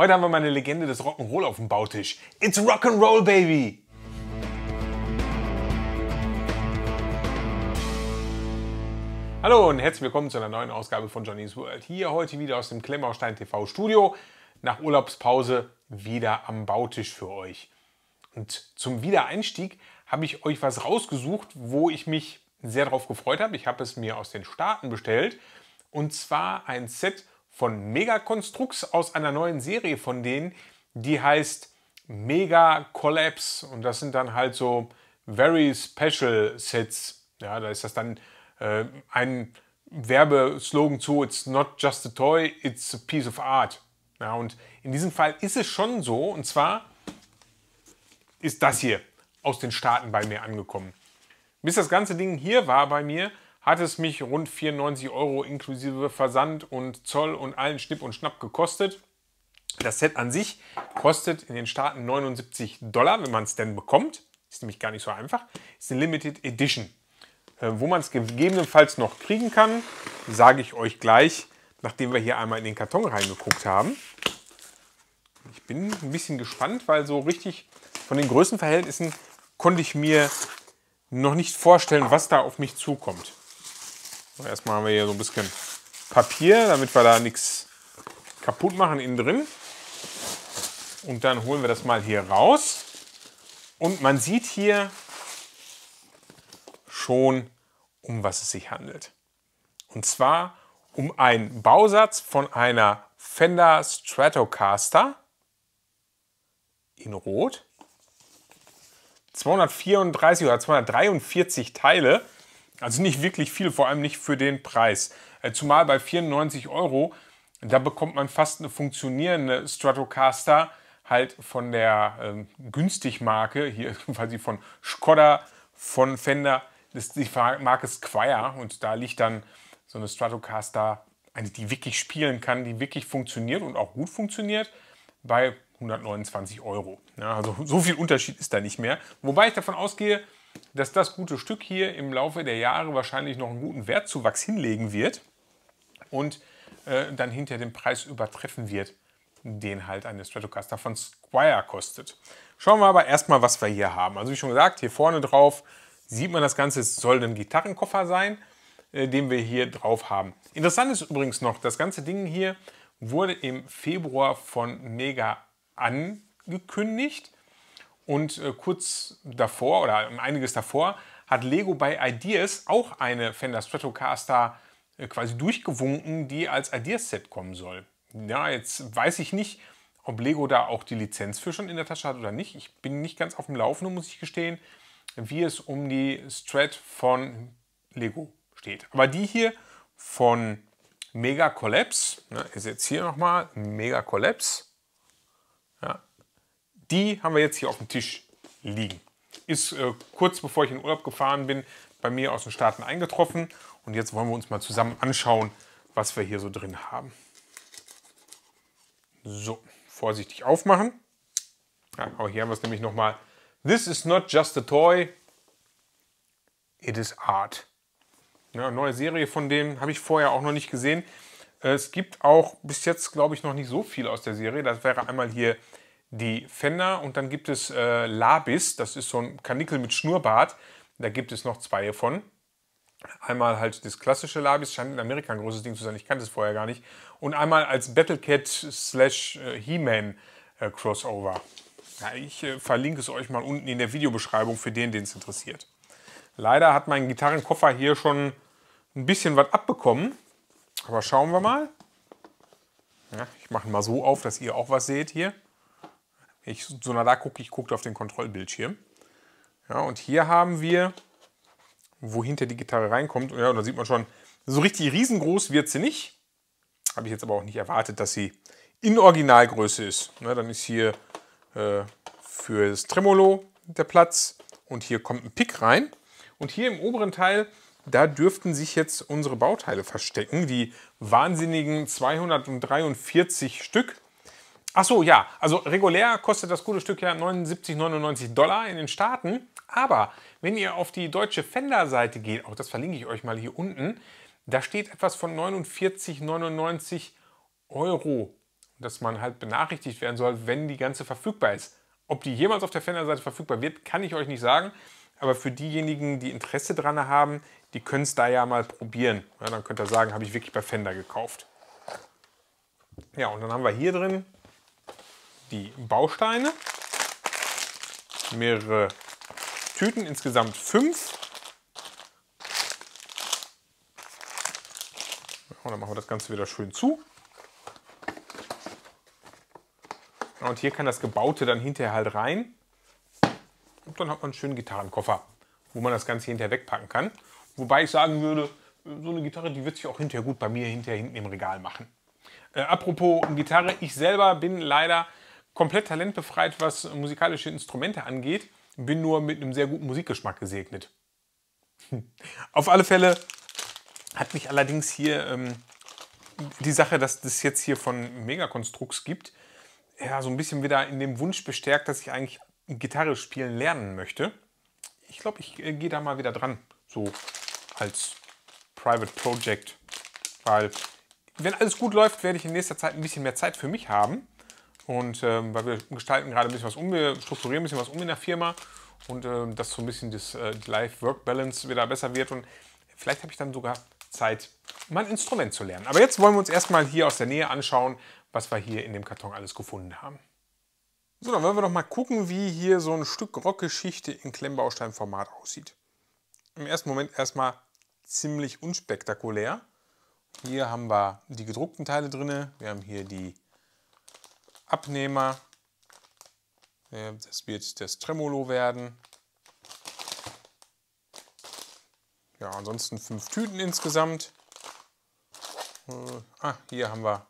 Heute haben wir meine Legende des Rock'n'Roll auf dem Bautisch. It's Rock'n'Roll, baby! Hallo und herzlich willkommen zu einer neuen Ausgabe von Johnny's World. Hier heute wieder aus dem Klemmerstein TV Studio. Nach Urlaubspause wieder am Bautisch für euch. Und zum Wiedereinstieg habe ich euch was rausgesucht, wo ich mich sehr darauf gefreut habe. Ich habe es mir aus den Staaten bestellt. Und zwar ein Set von Megakonstrux aus einer neuen Serie von denen, die heißt Mega Collapse. Und das sind dann halt so Very Special Sets. Ja, da ist das dann äh, ein Werbeslogan zu It's not just a toy, it's a piece of art. Ja, und in diesem Fall ist es schon so, und zwar ist das hier aus den Staaten bei mir angekommen. Bis das ganze Ding hier war bei mir, hat es mich rund 94 Euro inklusive Versand und Zoll und allen Schnipp und Schnapp gekostet. Das Set an sich kostet in den Staaten 79 Dollar, wenn man es denn bekommt. Ist nämlich gar nicht so einfach. Ist eine Limited Edition. Äh, wo man es gegebenenfalls noch kriegen kann, sage ich euch gleich, nachdem wir hier einmal in den Karton reingeguckt haben. Ich bin ein bisschen gespannt, weil so richtig von den Größenverhältnissen konnte ich mir noch nicht vorstellen, was da auf mich zukommt. Erstmal haben wir hier so ein bisschen Papier, damit wir da nichts kaputt machen innen drin. Und dann holen wir das mal hier raus. Und man sieht hier schon, um was es sich handelt. Und zwar um einen Bausatz von einer Fender Stratocaster in Rot. 234 oder 243 Teile also nicht wirklich viel, vor allem nicht für den Preis. Äh, zumal bei 94 Euro, da bekommt man fast eine funktionierende Stratocaster halt von der ähm, günstig Marke, hier quasi von Skoda, von Fender, das ist die Marke Squire und da liegt dann so eine Stratocaster, eine, die wirklich spielen kann, die wirklich funktioniert und auch gut funktioniert, bei 129 Euro. Ja, also so viel Unterschied ist da nicht mehr. Wobei ich davon ausgehe, dass das gute Stück hier im Laufe der Jahre wahrscheinlich noch einen guten Wertzuwachs hinlegen wird und äh, dann hinter dem Preis übertreffen wird, den halt eine Stratocaster von Squire kostet. Schauen wir aber erstmal, was wir hier haben. Also wie schon gesagt, hier vorne drauf sieht man das Ganze, es soll ein Gitarrenkoffer sein, äh, den wir hier drauf haben. Interessant ist übrigens noch, das ganze Ding hier wurde im Februar von Mega angekündigt und äh, kurz davor oder einiges davor hat Lego bei Ideas auch eine Fender Stratocaster äh, quasi durchgewunken, die als Ideas-Set kommen soll. Ja, jetzt weiß ich nicht, ob Lego da auch die Lizenz für schon in der Tasche hat oder nicht. Ich bin nicht ganz auf dem Laufenden, muss ich gestehen, wie es um die Strat von Lego steht. Aber die hier von Mega Collapse, ne, ist jetzt hier nochmal Mega Collapse, ja, die haben wir jetzt hier auf dem Tisch liegen. Ist äh, kurz bevor ich in Urlaub gefahren bin, bei mir aus den Staaten eingetroffen. Und jetzt wollen wir uns mal zusammen anschauen, was wir hier so drin haben. So, vorsichtig aufmachen. Ja, aber hier haben wir es nämlich nochmal. This is not just a toy, it is art. Ja, neue Serie von dem habe ich vorher auch noch nicht gesehen. Äh, es gibt auch bis jetzt, glaube ich, noch nicht so viel aus der Serie. Das wäre einmal hier die Fender und dann gibt es äh, Labis, das ist so ein Kanickel mit Schnurrbart. Da gibt es noch zwei von. Einmal halt das klassische Labis, scheint in Amerika ein großes Ding zu sein, ich kannte es vorher gar nicht. Und einmal als Battlecat slash äh, He-Man äh, Crossover. Ja, ich äh, verlinke es euch mal unten in der Videobeschreibung für den, den es interessiert. Leider hat mein Gitarrenkoffer hier schon ein bisschen was abbekommen. Aber schauen wir mal. Ja, ich mache ihn mal so auf, dass ihr auch was seht hier. Wenn ich so nah da gucke, ich gucke auf den Kontrollbildschirm. Ja, und hier haben wir, wo hinter die Gitarre reinkommt, ja, und da sieht man schon, so richtig riesengroß wird sie nicht. Habe ich jetzt aber auch nicht erwartet, dass sie in Originalgröße ist. Na, dann ist hier äh, für das Tremolo der Platz und hier kommt ein Pick rein. Und hier im oberen Teil, da dürften sich jetzt unsere Bauteile verstecken, die wahnsinnigen 243 Stück. Ach so, ja. Also regulär kostet das gute Stück ja 79,99 Dollar in den Staaten. Aber wenn ihr auf die deutsche Fender-Seite geht, auch das verlinke ich euch mal hier unten, da steht etwas von 49,99 Euro, dass man halt benachrichtigt werden soll, wenn die ganze verfügbar ist. Ob die jemals auf der Fender-Seite verfügbar wird, kann ich euch nicht sagen. Aber für diejenigen, die Interesse dran haben, die können es da ja mal probieren. Ja, dann könnt ihr sagen, habe ich wirklich bei Fender gekauft. Ja, und dann haben wir hier drin die Bausteine, mehrere Tüten, insgesamt fünf. Und oh, dann machen wir das Ganze wieder schön zu. Und hier kann das Gebaute dann hinterher halt rein. Und dann hat man einen schönen Gitarrenkoffer, wo man das Ganze hinterher wegpacken kann. Wobei ich sagen würde, so eine Gitarre, die wird sich auch hinterher gut bei mir hinterher hinten im Regal machen. Äh, apropos Gitarre, ich selber bin leider komplett talentbefreit, was musikalische Instrumente angeht, bin nur mit einem sehr guten Musikgeschmack gesegnet. Auf alle Fälle hat mich allerdings hier ähm, die Sache, dass das jetzt hier von Megakonstrukts gibt, ja, so ein bisschen wieder in dem Wunsch bestärkt, dass ich eigentlich Gitarre spielen lernen möchte. Ich glaube, ich äh, gehe da mal wieder dran, so als Private Project, weil wenn alles gut läuft, werde ich in nächster Zeit ein bisschen mehr Zeit für mich haben. Und ähm, weil wir gestalten gerade ein bisschen was um, wir strukturieren ein bisschen was um in der Firma und ähm, dass so ein bisschen das äh, Life-Work-Balance wieder besser wird. Und vielleicht habe ich dann sogar Zeit, mein Instrument zu lernen. Aber jetzt wollen wir uns erstmal hier aus der Nähe anschauen, was wir hier in dem Karton alles gefunden haben. So, dann wollen wir doch mal gucken, wie hier so ein Stück Rockgeschichte in Klemmbausteinformat aussieht. Im ersten Moment erstmal ziemlich unspektakulär. Hier haben wir die gedruckten Teile drin, wir haben hier die Abnehmer. Das wird das Tremolo werden. Ja, ansonsten fünf Tüten insgesamt. Äh, ah, hier haben wir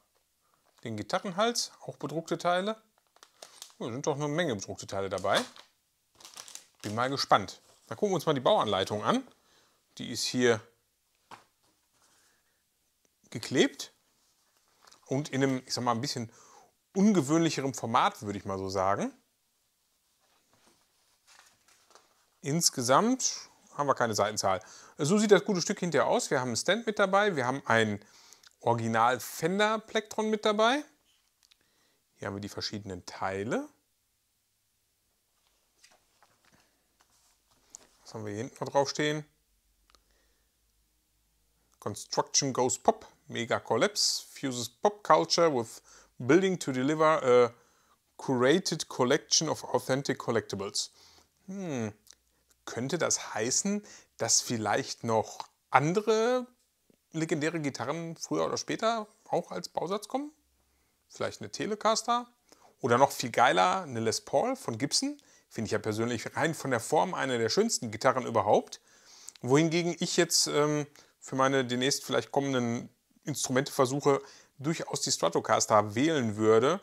den Gitarrenhals, auch bedruckte Teile. Da sind doch eine Menge bedruckte Teile dabei. Bin mal gespannt. Dann gucken wir uns mal die Bauanleitung an. Die ist hier geklebt und in einem, ich sag mal, ein bisschen ungewöhnlicherem Format, würde ich mal so sagen. Insgesamt haben wir keine Seitenzahl. So sieht das gute Stück hinterher aus. Wir haben einen Stand mit dabei, wir haben ein Original Fender Plektron mit dabei. Hier haben wir die verschiedenen Teile. Was haben wir hier hinten noch drauf stehen? Construction Goes Pop, Mega Collapse, Fuses Pop Culture with building to deliver a curated collection of authentic collectibles. Hm, könnte das heißen, dass vielleicht noch andere legendäre Gitarren früher oder später auch als Bausatz kommen? Vielleicht eine Telecaster? Oder noch viel geiler, eine Les Paul von Gibson? Finde ich ja persönlich rein von der Form eine der schönsten Gitarren überhaupt. Wohingegen ich jetzt ähm, für meine demnächst vielleicht kommenden Instrumente versuche, durchaus die Stratocaster wählen würde,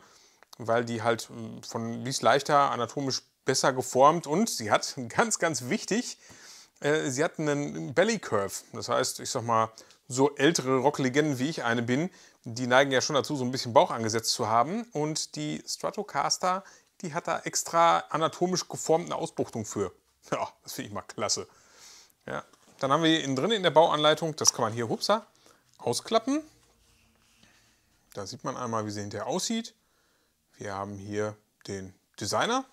weil die halt hm, von, die ist leichter, anatomisch besser geformt und sie hat, ganz, ganz wichtig, äh, sie hat einen Belly Curve. Das heißt, ich sag mal, so ältere Rocklegenden wie ich eine bin, die neigen ja schon dazu, so ein bisschen Bauch angesetzt zu haben. Und die Stratocaster, die hat da extra anatomisch geformt eine Ausbuchtung für. Ja, das finde ich mal klasse. Ja. Dann haben wir hier innen drin in der Bauanleitung, das kann man hier, hupsa, ausklappen. Da sieht man einmal, wie sie hinterher aussieht. Wir haben hier den Designer.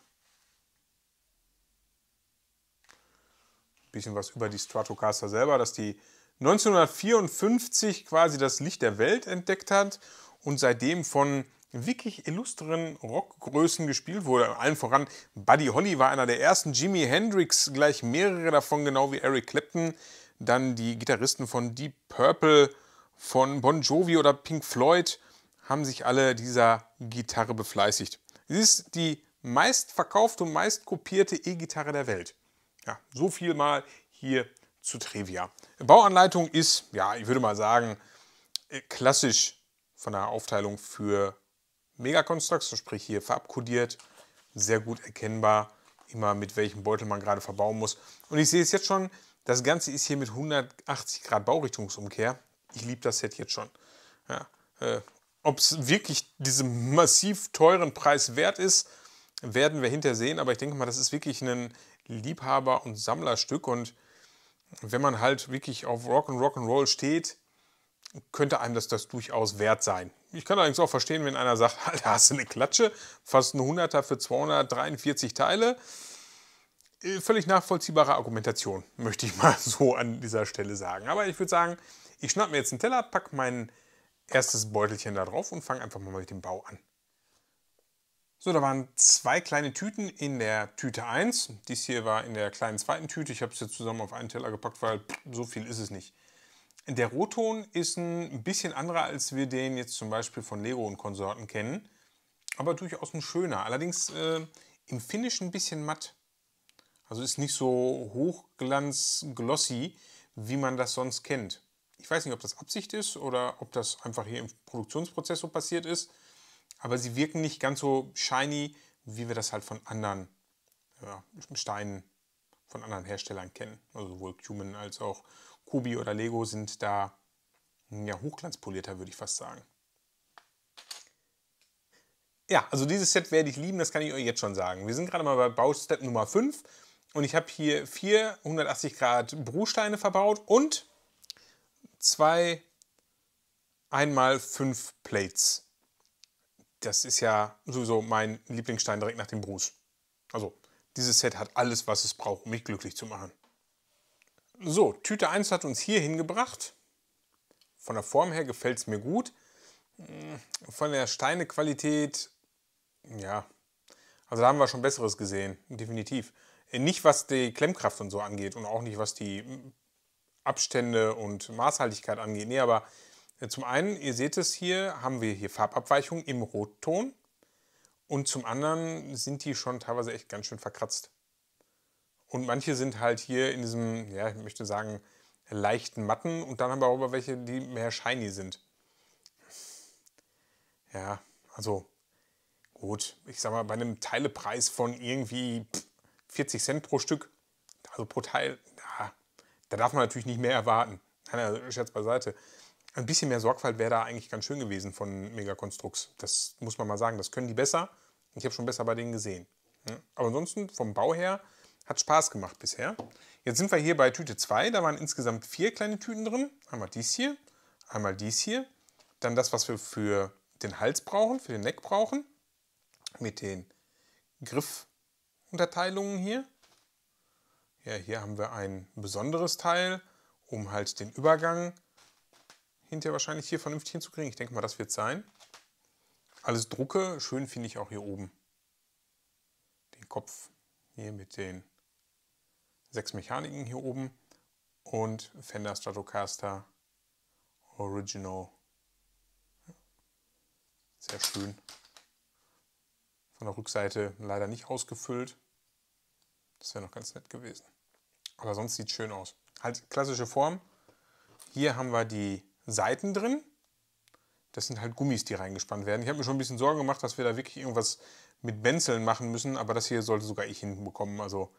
Ein bisschen was über die Stratocaster selber, dass die 1954 quasi das Licht der Welt entdeckt hat und seitdem von wirklich illustren Rockgrößen gespielt wurde. Allen voran Buddy Holly war einer der ersten, Jimi Hendrix gleich mehrere davon, genau wie Eric Clapton. Dann die Gitarristen von Deep Purple, von Bon Jovi oder Pink Floyd haben sich alle dieser Gitarre befleißigt. Sie ist die meistverkaufte und meistkopierte E-Gitarre der Welt. Ja, so viel mal hier zu Trivia. Bauanleitung ist, ja, ich würde mal sagen, äh, klassisch von der Aufteilung für Megaconstructs, sprich hier verabkodiert, sehr gut erkennbar, immer mit welchem Beutel man gerade verbauen muss. Und ich sehe es jetzt schon, das Ganze ist hier mit 180 Grad Baurichtungsumkehr. Ich liebe das Set jetzt schon. Ja, äh, ob es wirklich diesen massiv teuren Preis wert ist, werden wir hinterher sehen. Aber ich denke mal, das ist wirklich ein Liebhaber- und Sammlerstück. Und wenn man halt wirklich auf Rock und Rock'n'Roll steht, könnte einem das, das durchaus wert sein. Ich kann allerdings auch verstehen, wenn einer sagt, da hast du eine Klatsche, fast ein 100er für 243 Teile. Äh, völlig nachvollziehbare Argumentation, möchte ich mal so an dieser Stelle sagen. Aber ich würde sagen, ich schnapp mir jetzt einen Teller, pack meinen erstes Beutelchen da drauf und fange einfach mal mit dem Bau an. So, da waren zwei kleine Tüten in der Tüte 1. Dies hier war in der kleinen zweiten Tüte. Ich habe es jetzt zusammen auf einen Teller gepackt, weil so viel ist es nicht. Der Rotton ist ein bisschen anderer, als wir den jetzt zum Beispiel von Lego und Konsorten kennen. Aber durchaus ein schöner. Allerdings äh, im Finish ein bisschen matt. Also ist nicht so hochglanz-glossy, wie man das sonst kennt ich weiß nicht, ob das Absicht ist oder ob das einfach hier im Produktionsprozess so passiert ist, aber sie wirken nicht ganz so shiny, wie wir das halt von anderen ja, Steinen, von anderen Herstellern kennen. Also sowohl Cumin als auch Kubi oder Lego sind da ja, hochglanzpolierter, würde ich fast sagen. Ja, also dieses Set werde ich lieben, das kann ich euch jetzt schon sagen. Wir sind gerade mal bei Baustep Nummer 5 und ich habe hier 480 Grad Bruchsteine verbaut und zwei einmal fünf Plates. Das ist ja sowieso mein Lieblingsstein direkt nach dem Bruce. Also, dieses Set hat alles, was es braucht, um mich glücklich zu machen. So, Tüte 1 hat uns hier hingebracht. Von der Form her gefällt es mir gut. Von der Steinequalität, ja, also da haben wir schon Besseres gesehen, definitiv. Nicht was die Klemmkraft und so angeht und auch nicht was die Abstände und Maßhaltigkeit angeht. Nee, aber äh, zum einen, ihr seht es hier, haben wir hier Farbabweichungen im Rotton. Und zum anderen sind die schon teilweise echt ganz schön verkratzt. Und manche sind halt hier in diesem, ja, ich möchte sagen, leichten Matten. Und dann haben wir aber welche, die mehr shiny sind. Ja, also gut. Ich sag mal, bei einem Teilepreis von irgendwie 40 Cent pro Stück, also pro Teil, da darf man natürlich nicht mehr erwarten. Nein, also Scherz beiseite. Ein bisschen mehr Sorgfalt wäre da eigentlich ganz schön gewesen von Megakonstrux. Das muss man mal sagen. Das können die besser. Ich habe schon besser bei denen gesehen. Aber ansonsten vom Bau her hat Spaß gemacht bisher. Jetzt sind wir hier bei Tüte 2. Da waren insgesamt vier kleine Tüten drin. Einmal dies hier, einmal dies hier. Dann das, was wir für den Hals brauchen, für den Neck brauchen. Mit den Griffunterteilungen hier. Ja, hier haben wir ein besonderes Teil, um halt den Übergang hinterher wahrscheinlich hier vernünftig hinzukriegen. Ich denke mal, das wird sein. Alles Drucke, schön finde ich auch hier oben. Den Kopf hier mit den sechs Mechaniken hier oben und Fender Stratocaster Original. Sehr schön. Von der Rückseite leider nicht ausgefüllt. Das wäre noch ganz nett gewesen. Aber sonst sieht es schön aus. Halt klassische Form. Hier haben wir die Seiten drin. Das sind halt Gummis, die reingespannt werden. Ich habe mir schon ein bisschen Sorgen gemacht, dass wir da wirklich irgendwas mit Benzeln machen müssen. Aber das hier sollte sogar ich hinbekommen. Also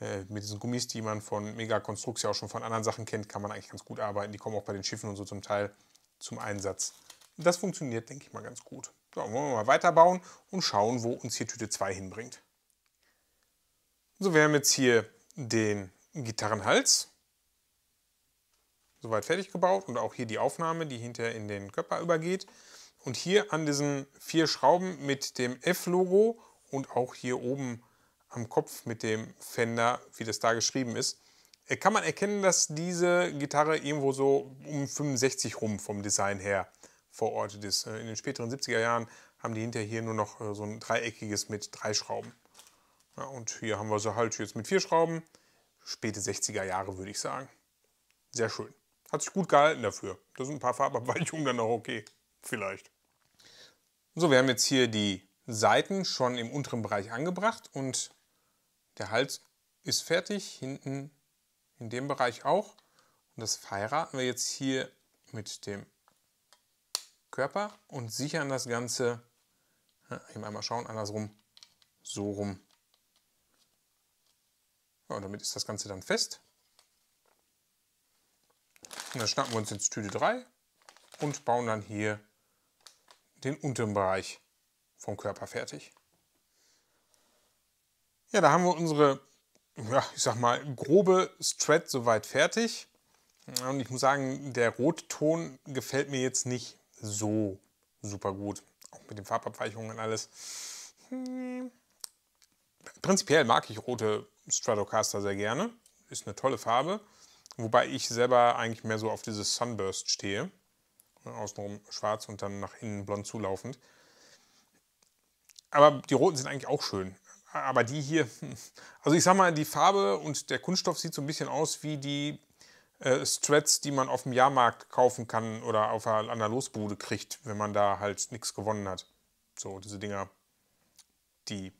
äh, mit diesen Gummis, die man von Mega Construx ja auch schon von anderen Sachen kennt, kann man eigentlich ganz gut arbeiten. Die kommen auch bei den Schiffen und so zum Teil zum Einsatz. Das funktioniert, denke ich mal, ganz gut. So, wollen wir mal weiterbauen und schauen, wo uns hier Tüte 2 hinbringt. So, wir haben jetzt hier den Gitarrenhals. Soweit fertig gebaut und auch hier die Aufnahme, die hinterher in den Körper übergeht. Und hier an diesen vier Schrauben mit dem F-Logo und auch hier oben am Kopf mit dem Fender, wie das da geschrieben ist, äh, kann man erkennen, dass diese Gitarre irgendwo so um 65 rum vom Design her verortet ist. Äh, in den späteren 70er Jahren haben die hinterher hier nur noch äh, so ein dreieckiges mit drei Schrauben. Ja, und hier haben wir sie halt jetzt mit vier Schrauben späte 60er Jahre, würde ich sagen. Sehr schön. Hat sich gut gehalten dafür. Da sind ein paar Farbabweichungen dann auch okay. Vielleicht. So, wir haben jetzt hier die Seiten schon im unteren Bereich angebracht und der Hals ist fertig. Hinten in dem Bereich auch. Und das verheiraten wir jetzt hier mit dem Körper und sichern das Ganze. Ja, eben einmal schauen, andersrum. So rum und damit ist das Ganze dann fest. Und dann schnappen wir uns jetzt Tüte 3 und bauen dann hier den unteren Bereich vom Körper fertig. Ja, da haben wir unsere, ja, ich sag mal, grobe Strat soweit fertig. Und ich muss sagen, der Rotton gefällt mir jetzt nicht so super gut. Auch mit den Farbabweichungen und alles. Hm. Prinzipiell mag ich rote Stratocaster sehr gerne. Ist eine tolle Farbe. Wobei ich selber eigentlich mehr so auf dieses Sunburst stehe. Ne, außenrum schwarz und dann nach innen blond zulaufend. Aber die roten sind eigentlich auch schön. Aber die hier, also ich sag mal, die Farbe und der Kunststoff sieht so ein bisschen aus wie die äh, Strats, die man auf dem Jahrmarkt kaufen kann oder auf einer, an der Losbude kriegt, wenn man da halt nichts gewonnen hat. So, diese Dinger, die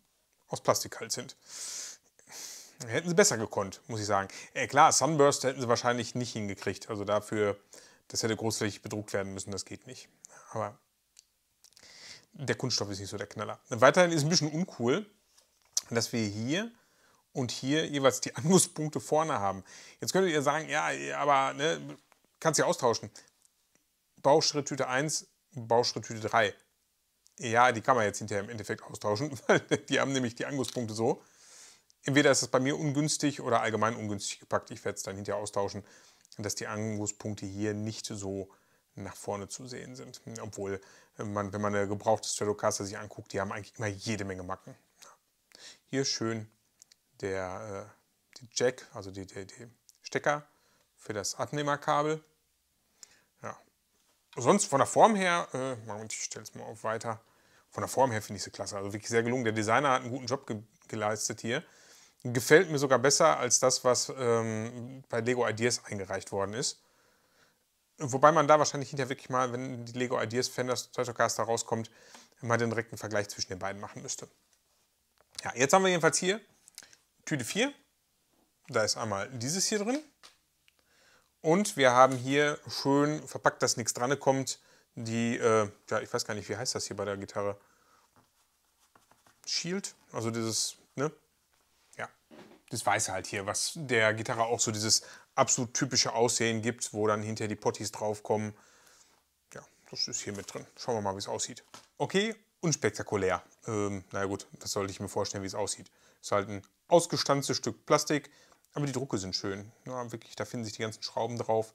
aus Plastik halt sind. Hätten sie besser gekonnt, muss ich sagen. Äh, klar, Sunburst hätten sie wahrscheinlich nicht hingekriegt. Also dafür, das hätte großflächig bedruckt werden müssen, das geht nicht. Aber der Kunststoff ist nicht so der Knaller. Weiterhin ist es ein bisschen uncool, dass wir hier und hier jeweils die Angusspunkte vorne haben. Jetzt könntet ihr sagen, ja, aber ne, kannst ja austauschen. Bauschritttüte 1, Bauschritttüte 3. Ja, die kann man jetzt hinterher im Endeffekt austauschen, weil die haben nämlich die Angusspunkte so entweder ist es bei mir ungünstig oder allgemein ungünstig gepackt. Ich werde es dann hinterher austauschen, dass die Angriffspunkte hier nicht so nach vorne zu sehen sind. Obwohl, man, wenn man eine gebrauchte Stratocaster sich anguckt, die haben eigentlich immer jede Menge Macken. Hier schön der, äh, der Jack, also die, die, die, Stecker für das Abnehmerkabel. Ja. Sonst von der Form her, äh, ich stelle es mal auf weiter. Von der Form her finde ich sie klasse. Also wirklich sehr gelungen. Der Designer hat einen guten Job ge geleistet hier. Gefällt mir sogar besser als das, was ähm, bei Lego Ideas eingereicht worden ist. Wobei man da wahrscheinlich hinterher wirklich mal, wenn die Lego Ideas Fenders Stratocaster rauskommt, mal den direkten Vergleich zwischen den beiden machen müsste. Ja, jetzt haben wir jedenfalls hier Tüte 4. Da ist einmal dieses hier drin. Und wir haben hier schön verpackt, dass nichts dran kommt, die, äh, ja, ich weiß gar nicht, wie heißt das hier bei der Gitarre? Shield, also dieses, ne, das Weiße halt hier, was der Gitarre auch so dieses absolut typische Aussehen gibt, wo dann hinter die Potties draufkommen. Ja, das ist hier mit drin. Schauen wir mal, wie es aussieht. Okay, unspektakulär. Ähm, naja gut, das sollte ich mir vorstellen, wie es aussieht. Ist halt ein ausgestanztes Stück Plastik, aber die Drucke sind schön. Ja, wirklich, da finden sich die ganzen Schrauben drauf,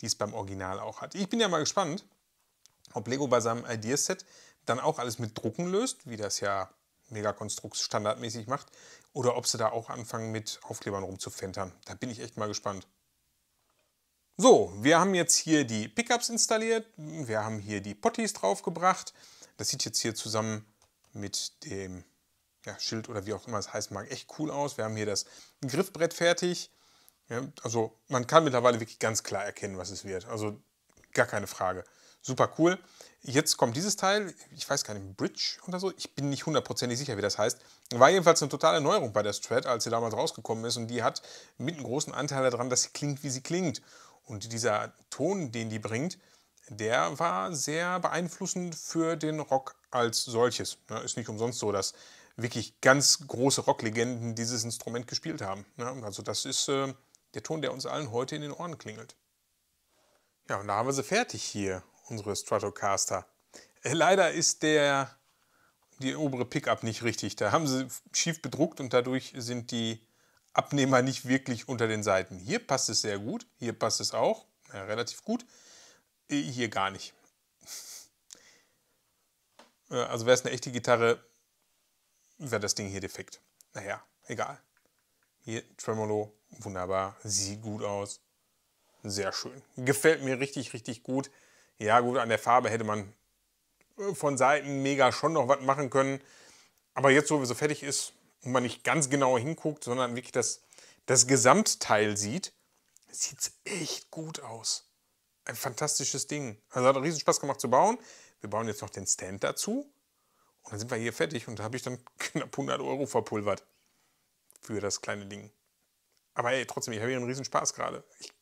die es beim Original auch hat. Ich bin ja mal gespannt, ob Lego bei seinem Ideaset dann auch alles mit Drucken löst, wie das ja Megakonstrukt standardmäßig macht oder ob sie da auch anfangen mit Aufklebern rumzufentern. Da bin ich echt mal gespannt. So, wir haben jetzt hier die Pickups installiert, wir haben hier die Potties draufgebracht. Das sieht jetzt hier zusammen mit dem ja, Schild oder wie auch immer es heißt, mag echt cool aus. Wir haben hier das Griffbrett fertig. Ja, also man kann mittlerweile wirklich ganz klar erkennen, was es wird. Also gar keine Frage. Super cool. Jetzt kommt dieses Teil, ich weiß gar nicht, Bridge oder so, ich bin nicht hundertprozentig sicher, wie das heißt. War jedenfalls eine totale Neuerung bei der Strat, als sie damals rausgekommen ist und die hat mit einem großen Anteil daran, dass sie klingt, wie sie klingt. Und dieser Ton, den die bringt, der war sehr beeinflussend für den Rock als solches. Ist nicht umsonst so, dass wirklich ganz große Rocklegenden dieses Instrument gespielt haben. Also das ist äh, der Ton, der uns allen heute in den Ohren klingelt. Ja, und da haben wir sie fertig hier unsere Stratocaster. Äh, leider ist der, die obere Pickup nicht richtig. Da haben sie schief bedruckt und dadurch sind die Abnehmer nicht wirklich unter den Seiten. Hier passt es sehr gut, hier passt es auch, ja, relativ gut, äh, hier gar nicht. Äh, also wäre es eine echte Gitarre, wäre das Ding hier defekt. Naja, egal. Hier Tremolo, wunderbar, sieht gut aus, sehr schön. Gefällt mir richtig, richtig gut. Ja, gut, an der Farbe hätte man äh, von Seiten mega schon noch was machen können. Aber jetzt, so wie so fertig ist und man nicht ganz genau hinguckt, sondern wirklich das, das Gesamtteil sieht, sieht es echt gut aus. Ein fantastisches Ding. Also hat riesen Spaß gemacht zu bauen. Wir bauen jetzt noch den Stand dazu. Und dann sind wir hier fertig und da habe ich dann knapp 100 Euro verpulvert für das kleine Ding. Aber ey, trotzdem, ich habe hier einen riesen Spaß gerade. Ich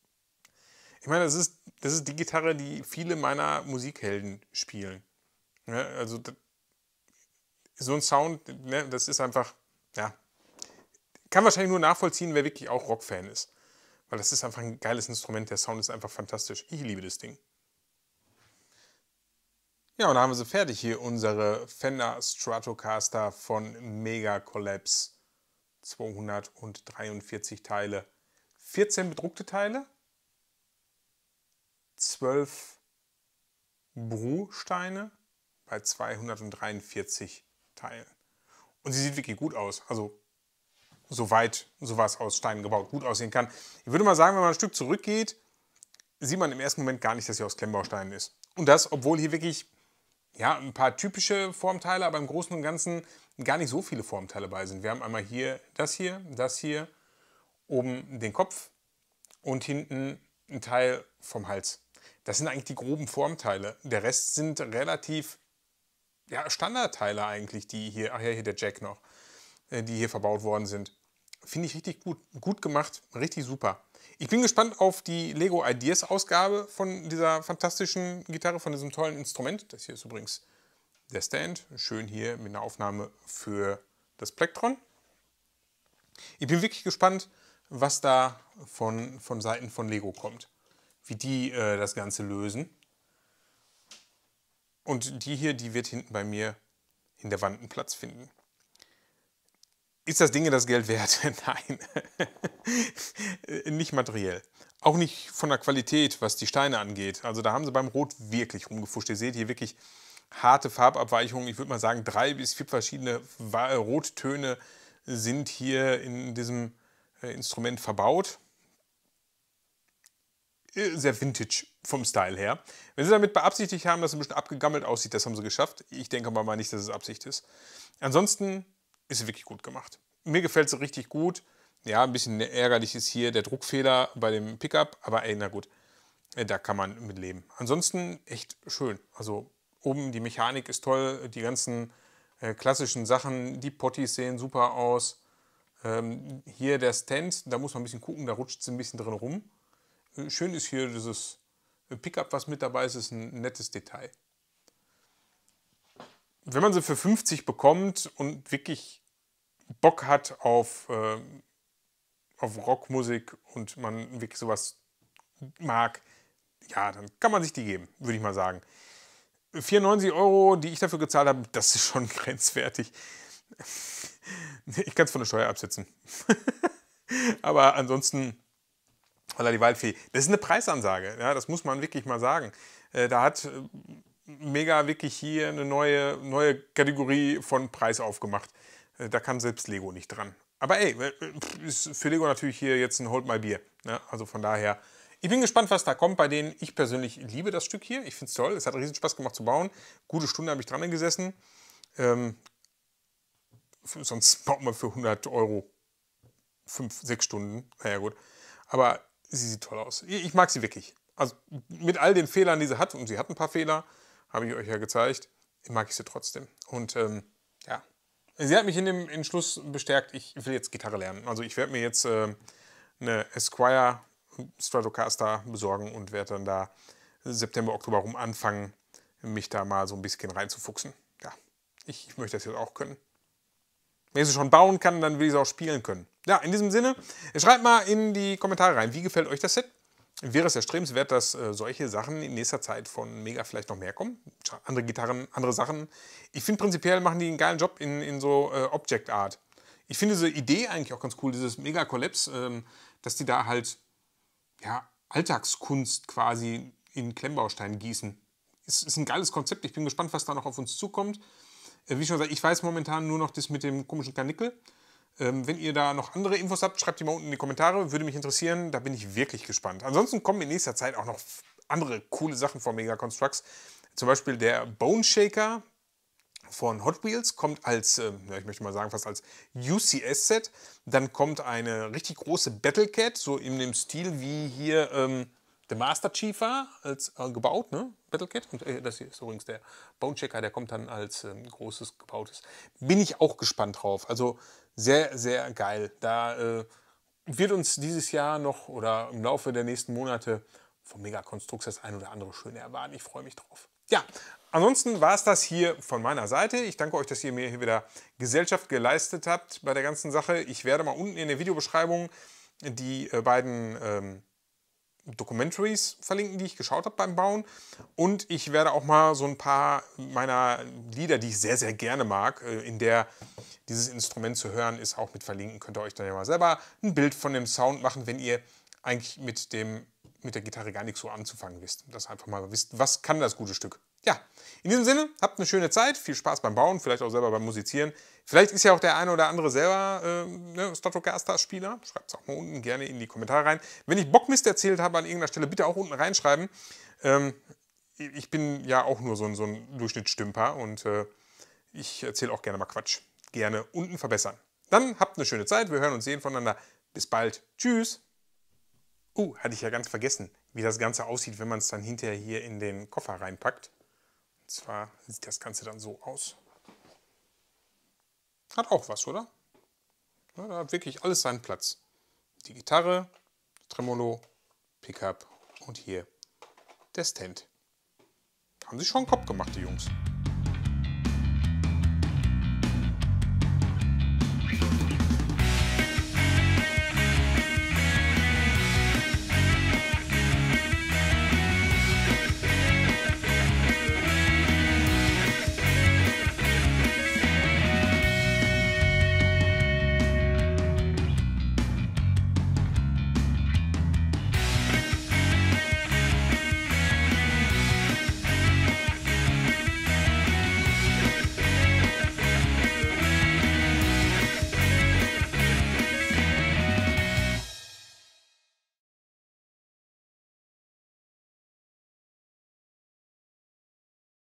ich meine, das ist, das ist die Gitarre, die viele meiner Musikhelden spielen. Ja, ne? also so ein Sound, ne, das ist einfach, ja, kann wahrscheinlich nur nachvollziehen, wer wirklich auch Rockfan ist. Weil das ist einfach ein geiles Instrument, der Sound ist einfach fantastisch. Ich liebe das Ding. Ja, und da haben wir sie fertig hier, unsere Fender Stratocaster von Mega Collapse. 243 Teile. 14 bedruckte Teile, 12 Brusteine bei 243 Teilen. Und sie sieht wirklich gut aus. Also soweit sowas aus Steinen gebaut gut aussehen kann. Ich würde mal sagen, wenn man ein Stück zurückgeht, sieht man im ersten Moment gar nicht, dass sie aus Klemmbausteinen ist. Und das, obwohl hier wirklich ja, ein paar typische Formteile, aber im Großen und Ganzen gar nicht so viele Formteile dabei sind. Wir haben einmal hier das hier, das hier, oben den Kopf und hinten ein Teil vom Hals. Das sind eigentlich die groben Formteile. Der Rest sind relativ ja, Standardteile eigentlich, die hier, ach ja, hier der Jack noch, äh, die hier verbaut worden sind. Finde ich richtig gut, gut gemacht, richtig super. Ich bin gespannt auf die Lego Ideas Ausgabe von dieser fantastischen Gitarre, von diesem tollen Instrument. Das hier ist übrigens der Stand, schön hier mit einer Aufnahme für das Plektron. Ich bin wirklich gespannt, was da von, von Seiten von Lego kommt wie die äh, das Ganze lösen. Und die hier, die wird hinten bei mir in der Wand einen Platz finden. Ist das Ding das Geld wert? Nein. nicht materiell. Auch nicht von der Qualität, was die Steine angeht. Also da haben sie beim Rot wirklich rumgefuscht. Ihr seht hier wirklich harte Farbabweichungen. Ich würde mal sagen, drei bis vier verschiedene Rottöne sind hier in diesem äh, Instrument verbaut sehr vintage vom Style her. Wenn sie damit beabsichtigt haben, dass es ein bisschen abgegammelt aussieht, das haben sie geschafft. Ich denke aber mal nicht, dass es Absicht ist. Ansonsten ist sie wirklich gut gemacht. Mir gefällt sie richtig gut. Ja, ein bisschen ärgerlich ist hier der Druckfehler bei dem Pickup, aber ey, na gut, äh, da kann man mit leben. Ansonsten echt schön. Also oben die Mechanik ist toll, die ganzen äh, klassischen Sachen, die Potties sehen super aus. Ähm, hier der Stand, da muss man ein bisschen gucken, da rutscht sie ein bisschen drin rum. Schön ist hier äh, dieses Pickup, was mit dabei ist, ist ein nettes Detail. Wenn man sie für 50 bekommt und wirklich Bock hat auf, äh, auf Rockmusik und man wirklich sowas mag, ja, dann kann man sich die geben, würde ich mal sagen. 94 Euro, die ich dafür gezahlt habe, das ist schon grenzwertig. Ich kann es von der Steuer absetzen. Aber ansonsten Holla die Waldfee. Das ist eine Preisansage, ja, das muss man wirklich mal sagen. Äh, da hat äh, Mega wirklich hier eine neue, neue Kategorie von Preis aufgemacht. Äh, da kann selbst Lego nicht dran. Aber ey, ist für Lego natürlich hier jetzt ein Hold My Bier. Ja, ne? also von daher, ich bin gespannt, was da kommt. Bei denen, ich persönlich liebe das Stück hier. Ich finde es toll. Es hat riesen Spaß gemacht zu bauen. Gute Stunde habe ich dran gesessen. Ähm, sonst baut man für 100 Euro 5, 6 Stunden. Naja, gut. Aber sie sieht toll aus. Ich mag sie wirklich. Also mit all den Fehlern, die sie hat, und sie hat ein paar Fehler, habe ich euch ja gezeigt, mag ich sie trotzdem. Und ähm, ja, sie hat mich in dem Entschluss bestärkt, ich will jetzt Gitarre lernen. Also ich werde mir jetzt äh, eine Esquire Stratocaster besorgen und werde dann da September, Oktober rum anfangen, mich da mal so ein bisschen reinzufuchsen. Ja, ich, ich möchte das jetzt auch können. Wenn ich sie schon bauen kann, dann will ich sie auch spielen können. Ja, in diesem Sinne, schreibt mal in die Kommentare rein, wie gefällt euch das Set? Wäre es erstrebenswert, dass äh, solche Sachen in nächster Zeit von Mega vielleicht noch mehr kommen? Andere Gitarren, andere Sachen. Ich finde prinzipiell machen die einen geilen Job in, in so äh, Object Art. Ich finde diese Idee eigentlich auch ganz cool, dieses Mega Collapse, ähm, dass die da halt ja, Alltagskunst quasi in Klemmbaustein gießen. Ist, ist ein geiles Konzept. Ich bin gespannt, was da noch auf uns zukommt. Äh, wie schon gesagt, ich weiß momentan nur noch das mit dem komischen Karnickel. Ähm, wenn ihr da noch andere Infos habt, schreibt die mal unten in die Kommentare. Würde mich interessieren. Da bin ich wirklich gespannt. Ansonsten kommen in nächster Zeit auch noch andere coole Sachen von Mega Constructs. Zum Beispiel der Bone Shaker von Hot Wheels kommt als, äh, ich möchte mal sagen, fast als UCS-Set. Dann kommt eine richtig große Battle Cat, so in dem Stil wie hier. Ähm, der Master Chief war, als äh, gebaut, ne? Cat. Und äh, das hier ist übrigens der Bone Checker, der kommt dann als ähm, großes gebautes. Bin ich auch gespannt drauf. Also sehr, sehr geil. Da äh, wird uns dieses Jahr noch oder im Laufe der nächsten Monate vom Mega Konstrukt das ein oder andere Schöne erwarten. Ich freue mich drauf. Ja, ansonsten war es das hier von meiner Seite. Ich danke euch, dass ihr mir hier wieder Gesellschaft geleistet habt bei der ganzen Sache. Ich werde mal unten in der Videobeschreibung die äh, beiden ähm, Documentaries verlinken, die ich geschaut habe beim Bauen. Und ich werde auch mal so ein paar meiner Lieder, die ich sehr, sehr gerne mag, äh, in der dieses Instrument zu hören ist, auch mit verlinken. Könnt ihr euch dann ja mal selber ein Bild von dem Sound machen, wenn ihr eigentlich mit, dem, mit der Gitarre gar nichts so anzufangen wisst. Das einfach mal wisst, was kann das gute Stück ja, in diesem Sinne, habt eine schöne Zeit, viel Spaß beim Bauen, vielleicht auch selber beim Musizieren. Vielleicht ist ja auch der eine oder andere selber äh, ne, Stratocaster-Spieler. Schreibt es auch mal unten gerne in die Kommentare rein. Wenn ich Bockmist erzählt habe an irgendeiner Stelle, bitte auch unten reinschreiben. Ähm, ich bin ja auch nur so ein, so ein Durchschnittsstümper und äh, ich erzähle auch gerne mal Quatsch. Gerne unten verbessern. Dann habt eine schöne Zeit, wir hören und sehen voneinander. Bis bald. Tschüss. Uh, hatte ich ja ganz vergessen, wie das Ganze aussieht, wenn man es dann hinterher hier in den Koffer reinpackt zwar sieht das Ganze dann so aus. Hat auch was, oder? Ja, da hat wirklich alles seinen Platz. Die Gitarre, Tremolo, Pickup und hier der Stand. Haben sich schon einen Kopf gemacht, die Jungs.